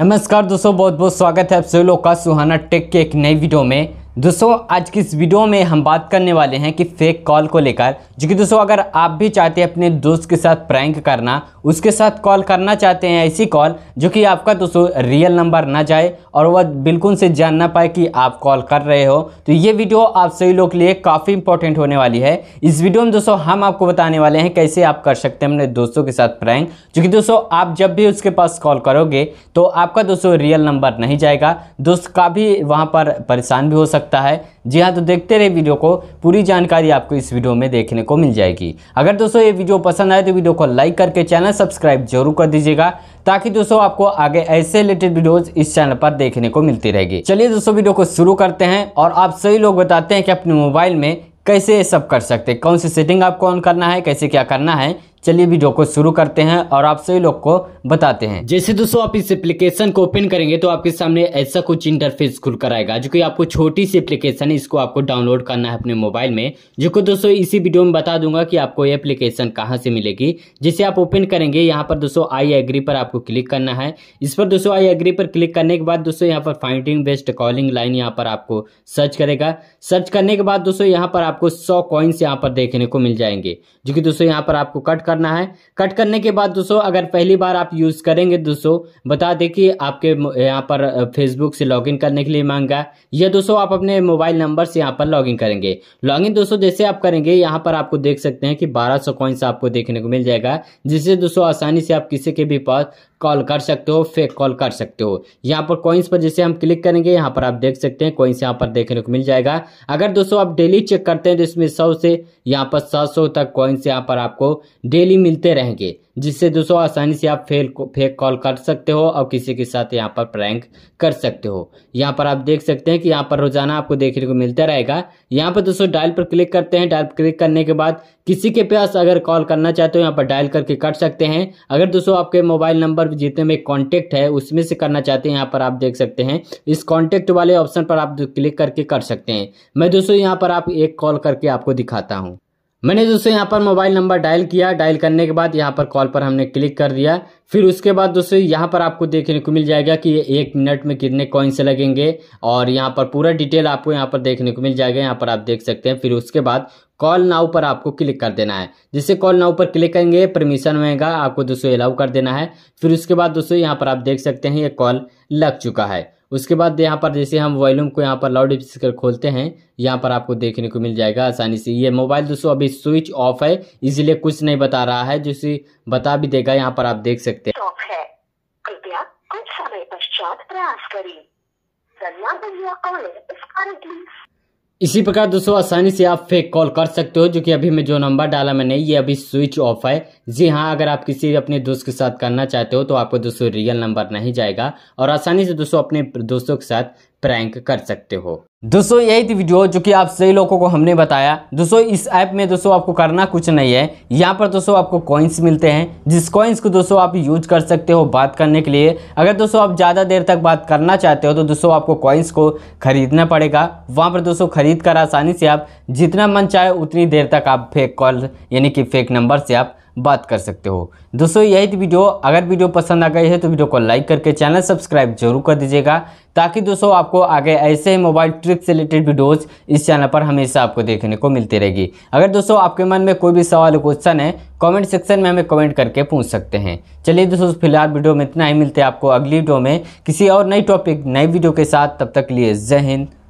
नमस्कार दोस्तों बहुत बहुत स्वागत है आप सभी लोग का सुहाना टेक के एक नई वीडियो में दोस्तों आज की इस वीडियो में हम बात करने वाले हैं कि फेक कॉल को लेकर जो कि दोस्तों अगर आप भी चाहते हैं अपने दोस्त के साथ प्रैंक करना उसके साथ कॉल करना चाहते हैं ऐसी कॉल जो कि आपका दोस्तों रियल नंबर ना जाए और वह बिल्कुल से जान ना पाए कि आप कॉल कर रहे हो तो ये वीडियो आप सभी लोग के लिए काफ़ी इंपॉर्टेंट होने वाली है इस वीडियो में दोस्तों हम आपको बताने वाले हैं कैसे आप कर सकते हैं अपने दोस्तों के साथ प्रैंक जो कि दोस्तों आप जब भी उसके पास कॉल करोगे तो आपका दोस्तों रियल नंबर नहीं जाएगा दोस्त का भी वहाँ पर परेशान भी हो सकता सकता है जी हाँ तो देखते रहे वीडियो को पूरी जानकारी आपको इस वीडियो में देखने को मिल जाएगी अगर दोस्तों ये वीडियो पसंद आए तो वीडियो को लाइक करके चैनल सब्सक्राइब जरूर कर दीजिएगा ताकि दोस्तों आपको आगे ऐसे रिलेटेड वीडियोज इस चैनल पर देखने को मिलती रहेगी चलिए दोस्तों वीडियो को शुरू करते हैं और आप सभी लोग बताते हैं कि अपने मोबाइल में कैसे ये सब कर सकते हैं कौन सी सेटिंग आपको ऑन करना है कैसे क्या करना है चलिए वीडियो को शुरू करते हैं और आप सभी लोग को बताते हैं जैसे दोस्तों आप इस एप्लीकेशन को ओपन करेंगे तो आपके सामने ऐसा कुछ इंटरफेस खुल कर आएगा जो की आपको छोटी सी एप्लीकेशन है इसको आपको डाउनलोड करना है अपने मोबाइल में जो कि दोस्तों इसी वीडियो में बता दूंगा कि आपको ये एप्लीकेशन कहाँ से मिलेगी जिसे आप ओपन करेंगे यहाँ पर दोस्तों आई एग्री पर आपको क्लिक करना है इस पर दोस्तों आई एग्री पर क्लिक करने के बाद दोस्तों यहाँ पर फाइंडिंग बेस्ट कॉलिंग लाइन यहाँ पर आपको सर्च करेगा सर्च करने के बाद दोस्तों यहाँ पर आपको सौ कॉइन्स यहाँ पर देखने को मिल जाएंगे जो कि दोस्तों यहाँ पर आपको कट करना है कट करने के बाद दोस्तों अगर पहली बार आप यूज़ करेंगे दोस्तों बता दें कि आपके यहाँ पर फेसबुक से लॉगिन करने के लिए मांगा या दोस्तों आप अपने मोबाइल नंबर से यहाँ पर लॉगिन करेंगे लॉगिन दोस्तों जैसे आप करेंगे यहाँ पर आपको देख सकते हैं कि बारह सौ आपको देखने को मिल जाएगा जिससे दोस्तों आसानी से आप किसी के भी पास कॉल कर सकते हो फेक कॉल कर सकते हो यहाँ पर कॉइन्स पर जैसे हम क्लिक करेंगे यहाँ पर आप देख सकते हैं कॉइन्स यहाँ पर देखने को मिल जाएगा अगर दोस्तों आप डेली चेक करते हैं तो इसमें सौ से यहाँ पर सात सौ तक कॉइन्स यहाँ पर आपको डे डेली मिलते रहेंगे जिससे दोस्तों आसानी से आप फेल फेक कॉल कर सकते हो और किसी के साथ यहाँ पर प्रैंक कर सकते हो यहाँ पर आप देख सकते हैं कि यहाँ पर रोजाना आपको देखने को मिलता रहेगा यहाँ पर दोस्तों डायल पर क्लिक करते हैं डायल पर क्लिक करने के बाद किसी के पास अगर कॉल करना चाहते हो यहाँ पर डायल करके कर सकते हैं अगर दोस्तों आपके मोबाइल नंबर जितने में कॉन्टेक्ट है उसमें से करना चाहते हैं यहाँ पर आप देख सकते हैं इस कॉन्टेक्ट वाले ऑप्शन पर आप क्लिक करके कर सकते हैं मैं दोस्तों यहाँ पर आप एक कॉल करके आपको दिखाता हूँ मैंने दोस्तों यहाँ पर मोबाइल नंबर डायल किया डायल करने के बाद यहाँ पर कॉल पर हमने क्लिक कर दिया फिर उसके बाद दोस्तों यहाँ पर आपको देखने को मिल जाएगा कि ये एक मिनट में कितने कॉइन्स लगेंगे और यहाँ पर पूरा डिटेल आपको यहाँ पर देखने को मिल जाएगा यहाँ पर आप देख सकते हैं फिर उसके बाद कॉल नाउ पर आपको क्लिक कर देना है जिससे कॉल नाउ पर क्लिक करेंगे परमिशन होगा आपको दोस्तों अलाउ कर देना है फिर उसके बाद दोस्तों यहाँ पर आप देख सकते हैं ये कॉल लग चुका है उसके बाद यहाँ पर जैसे हम वॉल्यूम को यहाँ पर लाउड स्पीकर खोलते हैं यहाँ पर आपको देखने को मिल जाएगा आसानी से ये मोबाइल दोस्तों अभी स्विच ऑफ है इसीलिए कुछ नहीं बता रहा है जो बता भी देगा यहाँ पर आप देख सकते हैं कृपया कुछ समय पश्चात प्रयास करें इसी प्रकार दोस्तों आसानी से आप फेक कॉल कर सकते हो जो कि अभी मैं जो नंबर डाला मैंने ये अभी स्विच ऑफ है जी हाँ अगर आप किसी अपने दोस्त के साथ करना चाहते हो तो आपको दोस्तों रियल नंबर नहीं जाएगा और आसानी से दोस्तों अपने दोस्तों के साथ प्रैंक कर सकते हो दोस्तों यही थी वीडियो जो कि आप सही लोगों को हमने बताया दोस्तों इस ऐप में दोस्तों आपको करना कुछ नहीं है यहाँ पर दोस्तों आपको कॉइन्स मिलते हैं जिस कॉइन्स को दोस्तों आप यूज कर सकते हो बात करने के लिए अगर दोस्तों आप ज़्यादा देर तक बात करना चाहते हो तो दोस्तों आपको कॉइन्स को खरीदना पड़ेगा वहाँ पर दोस्तों खरीद कर आसानी से आप जितना मन चाहे उतनी देर तक आप फेक कॉल यानी कि फेक नंबर से आप बात कर सकते हो दोस्तों यही थी वीडियो अगर वीडियो पसंद आ गई है तो वीडियो को लाइक करके चैनल सब्सक्राइब जरूर कर दीजिएगा ताकि दोस्तों आपको आगे ऐसे ही मोबाइल ट्रिक से रिलेटेड वीडियोज़ इस चैनल पर हमेशा आपको देखने को मिलती रहेगी अगर दोस्तों आपके मन में कोई भी सवाल क्वेश्चन है कमेंट सेक्शन में हमें कमेंट करके पूछ सकते हैं चलिए दोस्तों फिलहाल वीडियो में इतना ही मिलते हैं आपको अगली वीडियो में किसी और नई टॉपिक नई वीडियो के साथ तब तक लिए जय हिंद